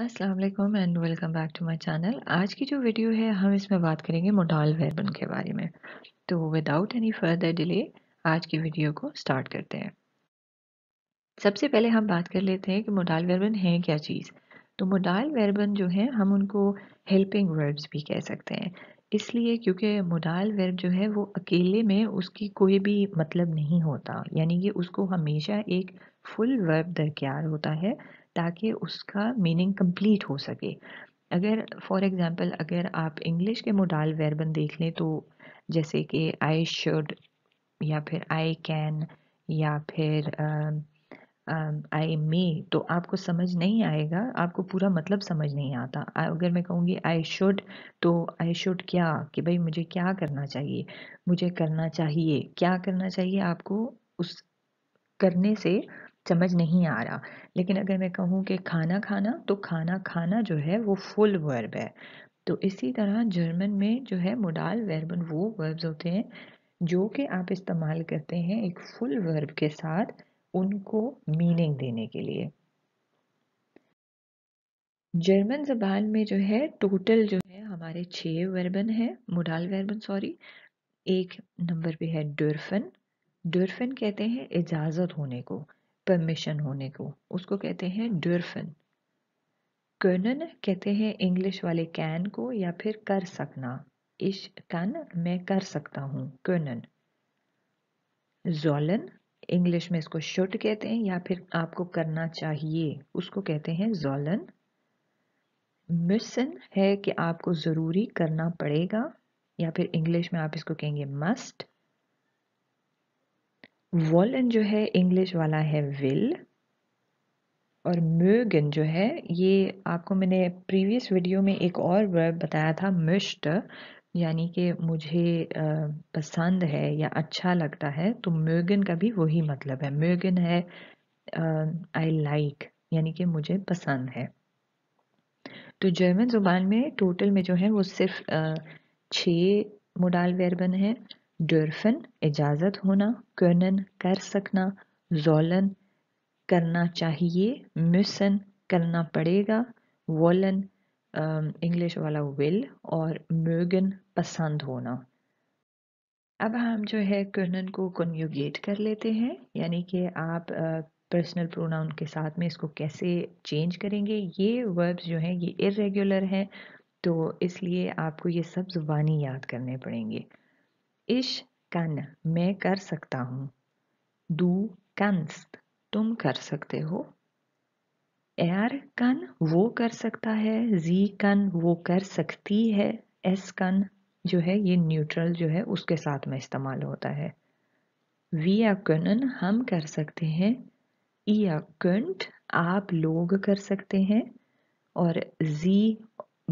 अस्सलाम वालेकुम and welcome back to my channel आज की जो वीडियो है हम इसमें बात करेंगे मोडाल वेबन के बारे में तो विदाउट एनी फर्दर डिले आज की वीडियो को स्टार्ट करते हैं सबसे पहले हम बात कर लेते हैं कि मोडाल वेबन है क्या चीज़ तो मोडाल वेबन जो है हम उनको हेल्पिंग वर्ब्स भी कह सकते हैं इसलिए क्योंकि मोडाल वर्ब जो है वो अकेले में उसकी कोई भी मतलब नहीं होता यानी कि उसको हमेशा एक फुल वर्ब दरकार होता है ताकि उसका मीनिंग कंप्लीट हो सके अगर फॉर एग्ज़ाम्पल अगर आप इंग्लिश के मोडाल वेरबन देख लें तो जैसे कि आई शुड या फिर आई कैन या फिर आई uh, मे uh, तो आपको समझ नहीं आएगा आपको पूरा मतलब समझ नहीं आता अगर मैं कहूँगी आई शुड तो आई शुड क्या कि भाई मुझे क्या करना चाहिए मुझे करना चाहिए क्या करना चाहिए आपको उस करने से समझ नहीं आ रहा लेकिन अगर मैं कहूँ कि खाना खाना तो खाना खाना जो है वो फुल वर्ब है तो इसी तरह जर्मन में जो है मोडाल वर्बन वो वर्ब्स होते हैं जो कि आप इस्तेमाल करते हैं एक फुल वर्ब के साथ उनको मीनिंग देने के लिए जर्मन जबान में जो है टोटल जो है हमारे छः वर्बन है मोडाल वर्बन सॉरी एक नंबर पे है डर्फन डर्फन कहते हैं इजाज़त होने को परमिशन होने को उसको कहते हैं ड्यूरफन कर्नन कहते हैं इंग्लिश वाले कैन को या फिर कर सकना इश कन मैं कर सकता हूँ कर्नन जोलन इंग्लिश में इसको शुट कहते हैं या फिर आपको करना चाहिए उसको कहते हैं जोलन मिसन है कि आपको ज़रूरी करना पड़ेगा या फिर इंग्लिश में आप इसको कहेंगे मस्ट वॉलन जो है इंग्लिश वाला है विल और म्यूगन जो है ये आपको मैंने प्रीवियस वीडियो में एक और वर्ब बताया था मिश्ट यानी कि मुझे पसंद है या अच्छा लगता है तो म्यूगन का भी वही मतलब है म्यूगन है आई लाइक यानी कि मुझे पसंद है तो जर्मन ज़ुबान में टोटल में जो है वो सिर्फ छः मोडाल वेरबन है dürfen इजाज़त होना können कर सकना sollen करना चाहिए müssen करना पड़ेगा wollen इंग्लिश वाला विल और mögen पसंद होना अब हम जो है कर्नन को कन्यूगेट कर लेते हैं यानी कि आप पर्सनल प्रोनाउन के साथ में इसको कैसे चेंज करेंगे ये वर्ब्स जो हैं ये इरेगुलर हैं तो इसलिए आपको ये सब जुबानी याद करने पड़ेंगे इश कन मैं कर सकता हूँ दू कंस्त तुम कर सकते हो एर कन वो कर सकता है जी कन वो कर सकती है एस कन जो है ये न्यूट्रल जो है उसके साथ में इस्तेमाल होता है वी अकनन हम कर सकते हैं ई अकंट आप लोग कर सकते हैं और जी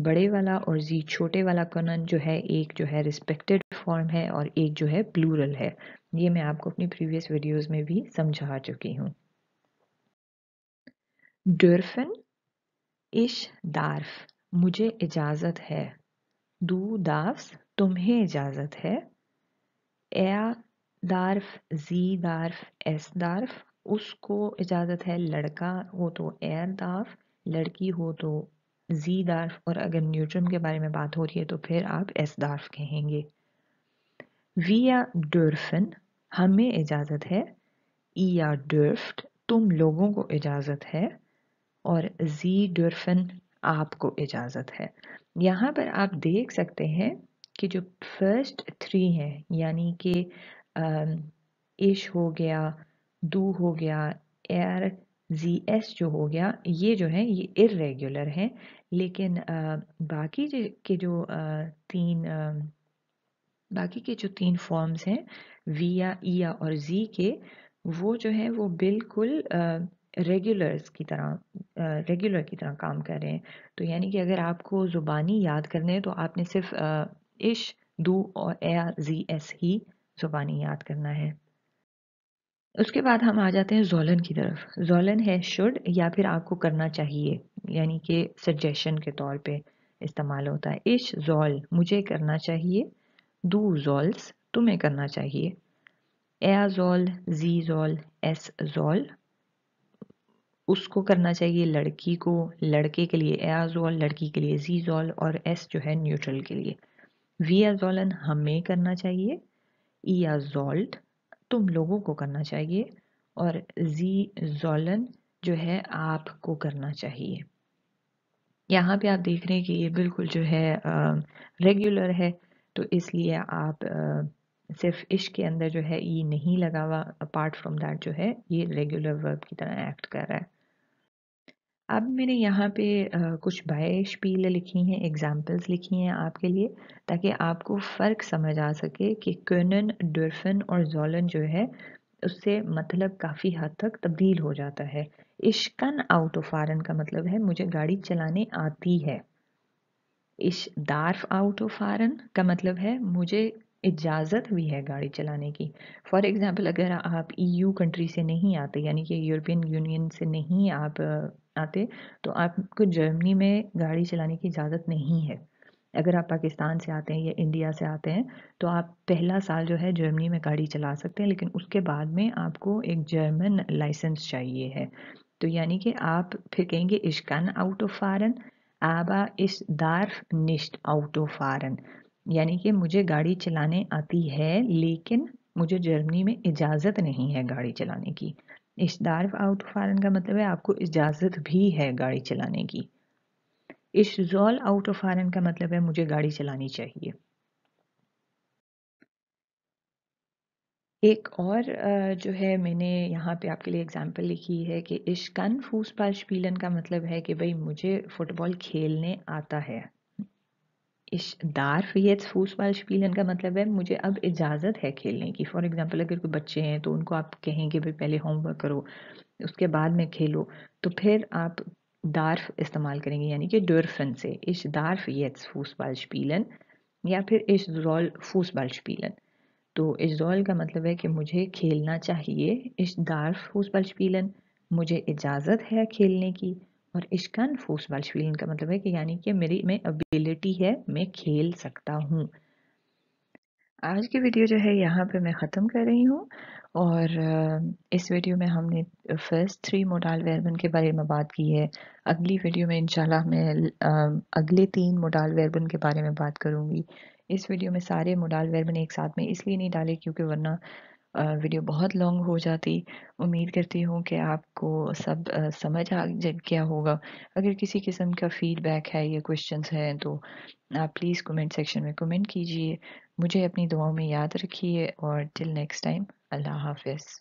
बड़े वाला और जी छोटे वाला कनन जो है एक जो है रिस्पेक्टेड फॉर्म है और एक जो है प्लूरल है ये मैं आपको अपनी प्रीवियस वीडियोस में भी समझा चुकी हूँ डर्फन इश दार्फ मुझे इजाज़त है दू दाफ्स तुम्हें इजाज़त है ए दार्फ जी दार्फ एस दार्फ उसको इजाज़त है लड़का हो तो एर दाफ लड़की हो तो जी दार्फ और अगर न्यूट्रम के बारे में बात हो रही है तो फिर आप एस दार्फ कहेंगे वीया डर्फन हमें इजाज़त है ईया डर्फ्ट तुम लोगों को इजाज़त है और जी डर्फन आपको इजाज़त है यहाँ पर आप देख सकते हैं कि जो फर्स्ट थ्री हैं यानी कि इश हो गया दू हो गया एर जी एस जो हो गया ये जो है ये इरेगुलर हैं लेकिन आ, बाकी के जो आ, तीन आ, बाकी के जो तीन फॉर्म्स हैं वी या ई e या और जी के वो जो है वो बिल्कुल रेगुलर्स की तरह रेगुलर की तरह काम कर रहे हैं तो यानी कि अगर आपको ज़ुबानी याद करने हैं तो आपने सिर्फ इश दू और ए जी एस ही ज़ुबानी याद करना है उसके बाद हम आ जाते हैं जोलन की तरफ जोलन है शुड या फिर आपको करना चाहिए यानी कि सजेशन के तौर पे इस्तेमाल होता है इश जोल मुझे करना चाहिए दूजॉल्स तुम्हें करना चाहिए जोल जीजॉल जोल उसको करना चाहिए लड़की को लड़के के लिए एयाजॉल लड़की के लिए जीजॉल और एस जो है न्यूट्रल के लिए वी वीयाजॉलन हमें करना चाहिए ई जोल्ट तुम लोगों को करना चाहिए और जी जोलन जो है आपको करना चाहिए यहाँ पे आप देख रहे हैं कि ये बिल्कुल जो है रेगुलर है तो इसलिए आप सिर्फ इश्क के अंदर जो है ई नहीं लगा हुआ अपार्ट फ्रॉम दैट जो है ये रेगुलर वर्ब की तरह एक्ट कर रहा है अब मैंने यहाँ पे कुछ बाय पील लिखी हैं एग्जांपल्स लिखी हैं आपके लिए ताकि आपको फ़र्क समझ आ सके कि क्योनन डर्फन और जोलन जो है उससे मतलब काफ़ी हद तक तब्दील हो जाता है इश्कन आउट ऑफ आरन का मतलब है मुझे गाड़ी चलाने आती है इश दार्फ आउट फारन का मतलब है मुझे इजाज़त भी है गाड़ी चलाने की फॉर एग्ज़ाम्पल अगर आप यू e कंट्री से नहीं आते यानी कि यूरोपियन यूनियन से नहीं आप आते तो आपको जर्मनी में गाड़ी चलाने की इजाज़त नहीं है अगर आप पाकिस्तान से आते हैं या इंडिया से आते हैं तो आप पहला साल जो है जर्मनी में गाड़ी चला सकते हैं लेकिन उसके बाद में आपको एक जर्मन लाइसेंस चाहिए है तो यानी कि आप फिर कहेंगे इश्कान आउट ऑफ फारन aber ich darf nicht Auto fahren यानी कि मुझे गाड़ी चलाने आती है लेकिन मुझे जर्मनी में इजाज़त नहीं है गाड़ी चलाने की इस दार्फ आउट फारन का मतलब है आपको इजाज़त भी है गाड़ी चलाने की इस जॉल आउट फारन का मतलब है मुझे गाड़ी चलानी चाहिए एक और जो है मैंने यहाँ पे आपके लिए एग्जांपल लिखी है कि इश्कन फूसपाल Fußball का मतलब है कि भाई मुझे फुटबॉल खेलने आता है। इश दार jetzt फूसपाल spielen का मतलब है मुझे अब इजाज़त है खेलने की। फॉर एग्जांपल अगर कोई बच्चे हैं तो उनको आप कहेंगे भाई पहले होमवर्क करो, उसके बाद में खेलो, तो फिर आप दार्फ इस्तेमाल करेंगे यानी कि डरफन से इश दार jetzt फूसपाल spielen" या फिर इश जोल Fußball spielen" तो इस का मतलब है कि मुझे खेलना चाहिए इस दार्फ फूसबल मुझे इजाज़त है खेलने की और इश्कन फूस शपीलन का मतलब है कि यानी कि मेरी में अबिलिटी है मैं खेल सकता हूँ आज की वीडियो जो है यहाँ पे मैं ख़त्म कर रही हूँ और इस वीडियो में हमने फर्स्ट थ्री मोडाल वेरबन के बारे में बात की है अगली वीडियो में इंशाल्लाह मैं अगले तीन मोडाल वेरबन के बारे में बात करूँगी इस वीडियो में सारे मोडाल वेर मैंने एक साथ में इसलिए नहीं डाले क्योंकि वरना वीडियो बहुत लॉन्ग हो जाती उम्मीद करती हूँ कि आपको सब समझ आ गया होगा अगर किसी किस्म का फीडबैक है या क्वेश्चंस हैं तो आप प्लीज़ कमेंट सेक्शन में कमेंट कीजिए मुझे अपनी दुआओं में याद रखिए और टिल नेक्स्ट टाइम अल्लाह हाफिज़